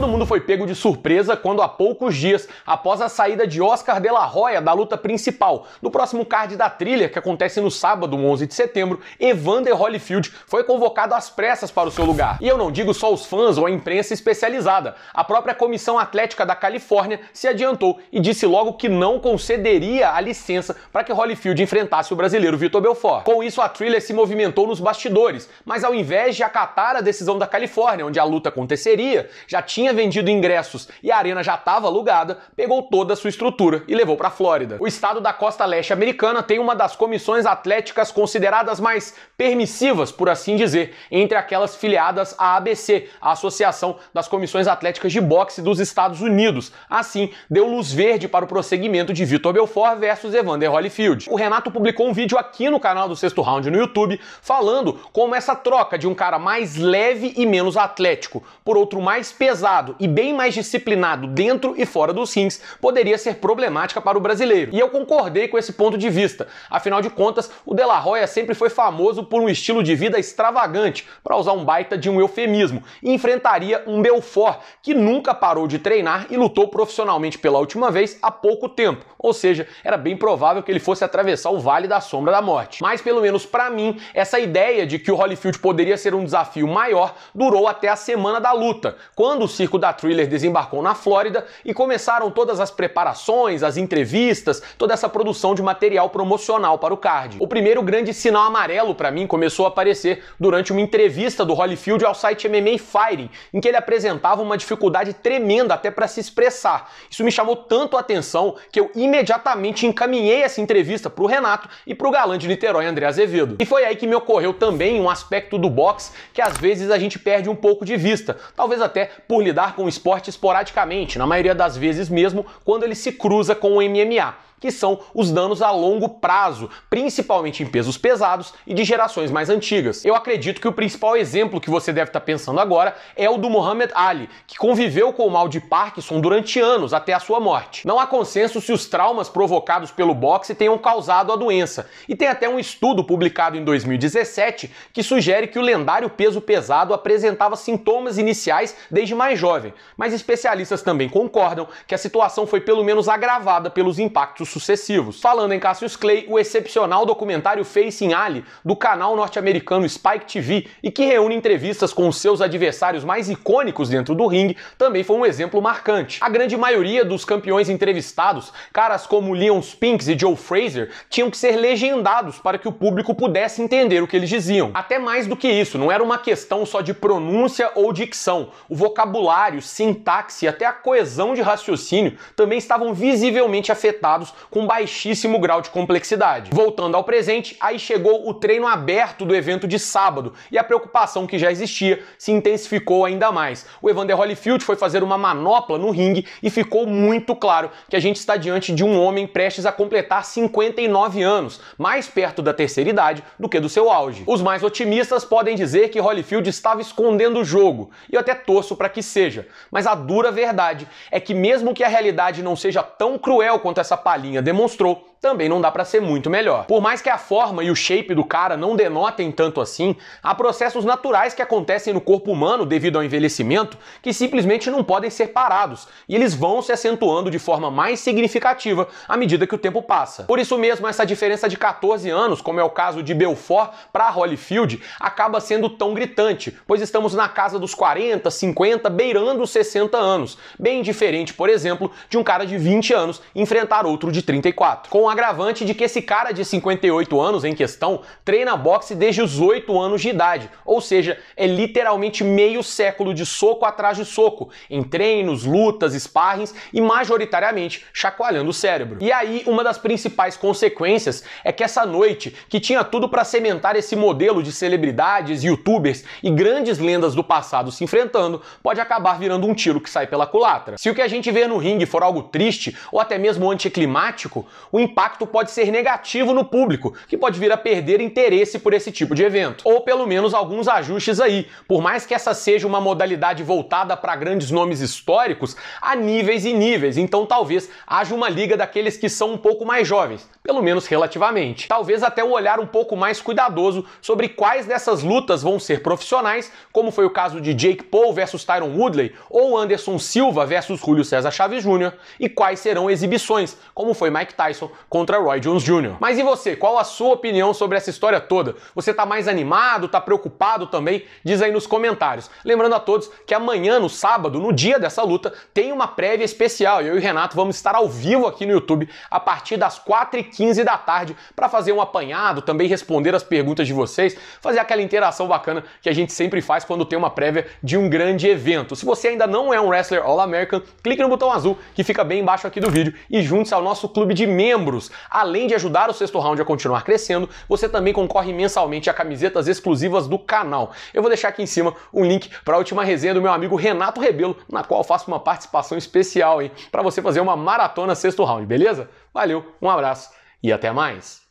todo mundo foi pego de surpresa quando, há poucos dias, após a saída de Oscar de la Hoya da luta principal, no próximo card da trilha, que acontece no sábado, 11 de setembro, Evander Holyfield foi convocado às pressas para o seu lugar. E eu não digo só os fãs ou a imprensa especializada. A própria Comissão Atlética da Califórnia se adiantou e disse logo que não concederia a licença para que Holyfield enfrentasse o brasileiro Vitor Belfort. Com isso, a trilha se movimentou nos bastidores, mas ao invés de acatar a decisão da Califórnia, onde a luta aconteceria, já tinha tinha vendido ingressos e a arena já estava alugada, pegou toda a sua estrutura e levou para a Flórida. O estado da costa leste americana tem uma das comissões atléticas consideradas mais permissivas, por assim dizer, entre aquelas filiadas à ABC, a Associação das Comissões Atléticas de Boxe dos Estados Unidos. Assim, deu luz verde para o prosseguimento de Vitor Belfort versus Evander Holyfield. O Renato publicou um vídeo aqui no canal do Sexto Round no YouTube falando como essa troca de um cara mais leve e menos atlético por outro mais pesado organizado e bem mais disciplinado dentro e fora dos rings poderia ser problemática para o brasileiro. E eu concordei com esse ponto de vista. Afinal de contas, o De La Roya sempre foi famoso por um estilo de vida extravagante, para usar um baita de um eufemismo, e enfrentaria um Belfort que nunca parou de treinar e lutou profissionalmente pela última vez há pouco tempo. Ou seja, era bem provável que ele fosse atravessar o Vale da Sombra da Morte. Mas pelo menos para mim, essa ideia de que o Holyfield poderia ser um desafio maior durou até a semana da luta, quando o Sir elenco da Thriller desembarcou na Flórida e começaram todas as preparações, as entrevistas, toda essa produção de material promocional para o card. O primeiro grande sinal amarelo para mim começou a aparecer durante uma entrevista do Holyfield ao site MMA Firing, em que ele apresentava uma dificuldade tremenda até para se expressar. Isso me chamou tanto a atenção que eu imediatamente encaminhei essa entrevista para o Renato e para o galã de Niterói, André Azevedo. E foi aí que me ocorreu também um aspecto do box que às vezes a gente perde um pouco de vista, talvez até por lidar lidar com o esporte esporadicamente, na maioria das vezes mesmo quando ele se cruza com o MMA que são os danos a longo prazo, principalmente em pesos pesados e de gerações mais antigas. Eu acredito que o principal exemplo que você deve estar pensando agora é o do Muhammad Ali, que conviveu com o mal de Parkinson durante anos até a sua morte. Não há consenso se os traumas provocados pelo boxe tenham causado a doença, e tem até um estudo publicado em 2017 que sugere que o lendário peso pesado apresentava sintomas iniciais desde mais jovem, mas especialistas também concordam que a situação foi pelo menos agravada pelos impactos sucessivos. Falando em Cassius Clay, o excepcional documentário Facing Ali, do canal norte-americano Spike TV, e que reúne entrevistas com os seus adversários mais icônicos dentro do ringue, também foi um exemplo marcante. A grande maioria dos campeões entrevistados, caras como Leon Spinks e Joe Fraser, tinham que ser legendados para que o público pudesse entender o que eles diziam. Até mais do que isso, não era uma questão só de pronúncia ou dicção. O vocabulário, sintaxe e até a coesão de raciocínio também estavam visivelmente afetados com baixíssimo grau de complexidade. Voltando ao presente, aí chegou o treino aberto do evento de sábado e a preocupação que já existia se intensificou ainda mais. O Evander Holyfield foi fazer uma manopla no ringue e ficou muito claro que a gente está diante de um homem prestes a completar 59 anos, mais perto da terceira idade do que do seu auge. Os mais otimistas podem dizer que Holyfield estava escondendo o jogo, e eu até torço para que seja, mas a dura verdade é que mesmo que a realidade não seja tão cruel quanto essa palha. Marinha demonstrou também não dá para ser muito melhor. Por mais que a forma e o shape do cara não denotem tanto assim, há processos naturais que acontecem no corpo humano devido ao envelhecimento que simplesmente não podem ser parados e eles vão se acentuando de forma mais significativa à medida que o tempo passa. Por isso mesmo, essa diferença de 14 anos, como é o caso de Belfort para Holyfield, acaba sendo tão gritante, pois estamos na casa dos 40, 50, beirando os 60 anos, bem diferente, por exemplo, de um cara de 20 anos enfrentar outro de 34. Com o agravante de que esse cara de 58 anos em questão treina boxe desde os 8 anos de idade, ou seja, é literalmente meio século de soco atrás de soco, em treinos, lutas, sparrings e majoritariamente chacoalhando o cérebro. E aí, uma das principais consequências é que essa noite, que tinha tudo para sementar esse modelo de celebridades, youtubers e grandes lendas do passado se enfrentando, pode acabar virando um tiro que sai pela culatra. Se o que a gente vê no ringue for algo triste ou até mesmo anticlimático, o impacto impacto pode ser negativo no público, que pode vir a perder interesse por esse tipo de evento. Ou pelo menos alguns ajustes aí. Por mais que essa seja uma modalidade voltada para grandes nomes históricos, há níveis e níveis, então talvez haja uma liga daqueles que são um pouco mais jovens, pelo menos relativamente. Talvez até um olhar um pouco mais cuidadoso sobre quais dessas lutas vão ser profissionais, como foi o caso de Jake Paul versus Tyron Woodley ou Anderson Silva versus Julio César Chaves Jr., e quais serão exibições, como foi Mike Tyson contra Roy Jones Jr. Mas e você? Qual a sua opinião sobre essa história toda? Você tá mais animado? Tá preocupado também? Diz aí nos comentários. Lembrando a todos que amanhã, no sábado, no dia dessa luta, tem uma prévia especial. Eu e o Renato vamos estar ao vivo aqui no YouTube a partir das 4h15 da tarde para fazer um apanhado, também responder as perguntas de vocês, fazer aquela interação bacana que a gente sempre faz quando tem uma prévia de um grande evento. Se você ainda não é um wrestler All American, clique no botão azul que fica bem embaixo aqui do vídeo e junte-se ao nosso clube de membros Além de ajudar o sexto round a continuar crescendo, você também concorre mensalmente a camisetas exclusivas do canal. Eu vou deixar aqui em cima um link para a última resenha do meu amigo Renato Rebelo, na qual eu faço uma participação especial, hein? Para você fazer uma maratona sexto round, beleza? Valeu, um abraço e até mais!